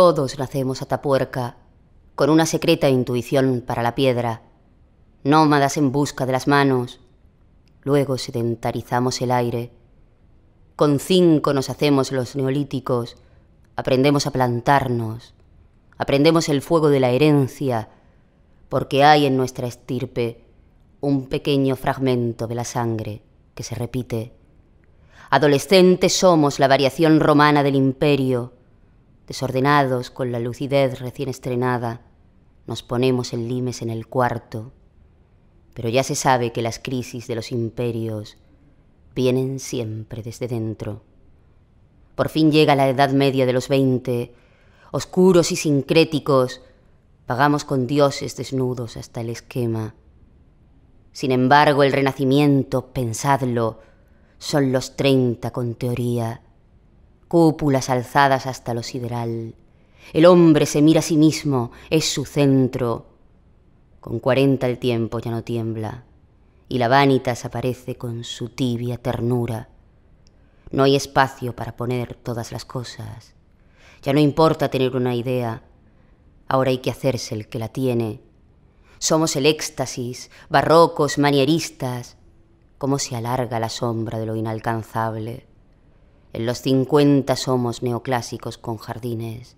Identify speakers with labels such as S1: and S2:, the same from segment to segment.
S1: Todos nacemos a tapuerca, con una secreta intuición para la piedra, nómadas en busca de las manos. Luego sedentarizamos el aire. Con cinco nos hacemos los neolíticos, aprendemos a plantarnos, aprendemos el fuego de la herencia, porque hay en nuestra estirpe un pequeño fragmento de la sangre que se repite. Adolescentes somos la variación romana del imperio, desordenados con la lucidez recién estrenada, nos ponemos en limes en el cuarto, pero ya se sabe que las crisis de los imperios vienen siempre desde dentro. Por fin llega la edad media de los veinte, oscuros y sincréticos, pagamos con dioses desnudos hasta el esquema. Sin embargo, el renacimiento, pensadlo, son los treinta con teoría, cúpulas alzadas hasta lo sideral. El hombre se mira a sí mismo, es su centro. Con cuarenta el tiempo ya no tiembla, y la vanitas aparece con su tibia ternura. No hay espacio para poner todas las cosas. Ya no importa tener una idea, ahora hay que hacerse el que la tiene. Somos el éxtasis, barrocos, manieristas, cómo se alarga la sombra de lo inalcanzable en los 50 somos neoclásicos con jardines.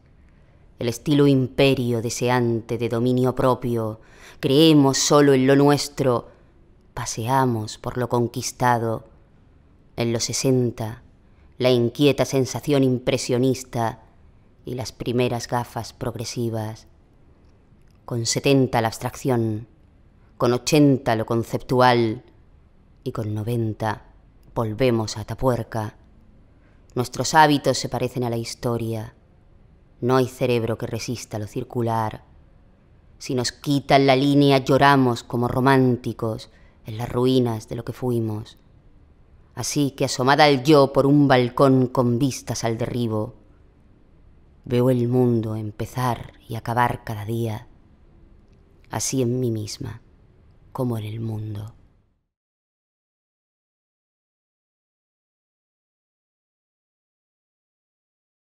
S1: El estilo imperio deseante de dominio propio, creemos solo en lo nuestro, paseamos por lo conquistado. En los 60, la inquieta sensación impresionista y las primeras gafas progresivas. Con 70 la abstracción, con 80 lo conceptual y con 90 volvemos a Tapuerca Nuestros hábitos se parecen a la historia. No hay cerebro que resista lo circular. Si nos quitan la línea lloramos como románticos en las ruinas de lo que fuimos. Así que asomada al yo por un balcón con vistas al derribo, veo el mundo empezar y acabar cada día, así en mí misma como en el mundo.